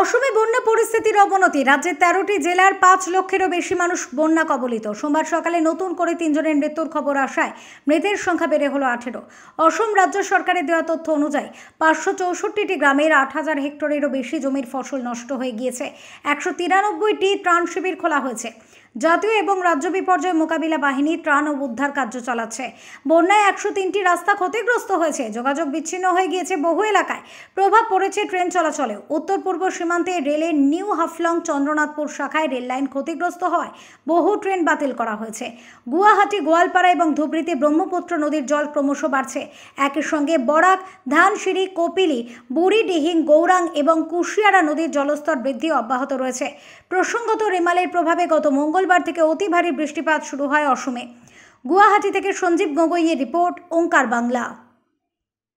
অসমে বন্যা পরিস্থিতির অবনতি রাজ্যের তেরোটি জেলার পাঁচ লক্ষেরও বেশি মানুষ বন্যা কবলিত সোমবার সকালে নতুন করে তিনজনের মৃত্যুর খবর আসায় মৃতের সংখ্যা বেড়ে হলো আঠেরো অসম রাজ্য সরকারের দেওয়া তথ্য অনুযায়ী পাঁচশো চৌষট্টিটি গ্রামের আট হাজার হেক্টরেরও বেশি জমির ফসল নষ্ট হয়ে গিয়েছে একশো তিরানব্বইটি ত্রাণ শিবির খোলা হয়েছে জাতীয় এবং রাজ্য বিপর্যয় মোকাবিলা বাহিনী ত্রাণ ও উদ্ধার কার্য চালাচ্ছে বন্যায় একশো তিনটি রাস্তা ক্ষতিগ্রস্ত হয়েছে যোগাযোগ বিচ্ছিন্ন হয়ে গিয়েছে বহু এলাকায় প্রভাব পড়েছে ট্রেন চলাচলেও উত্তর পূর্ব সীমান্তে রেলের নিউ হাফলং চন্দ্রনাথপুর শাখায় রেল লাইন ক্ষতিগ্রস্ত হওয়ায় বহু ট্রেন বাতিল করা হয়েছে গুয়াহাটি গোয়ালপাড়া এবং ধুবড়িতে ব্রহ্মপুত্র নদীর জল ক্রমশ বাড়ছে একই সঙ্গে বরাক ধানসিঁড়ি কপিলি বুড়িডিহিং গৌরাং এবং কুশিয়ারা নদীর জলস্তর বৃদ্ধি অব্যাহত রয়েছে প্রসঙ্গত রেমালের প্রভাবে গত মঙ্গল মঙ্গলবার থেকে অতি ভারী বৃষ্টিপাত শুরু হয় অসমে গুয়াহাটি থেকে সঞ্জীব গগৈয়ের রিপোর্ট ওঙ্কার বাংলা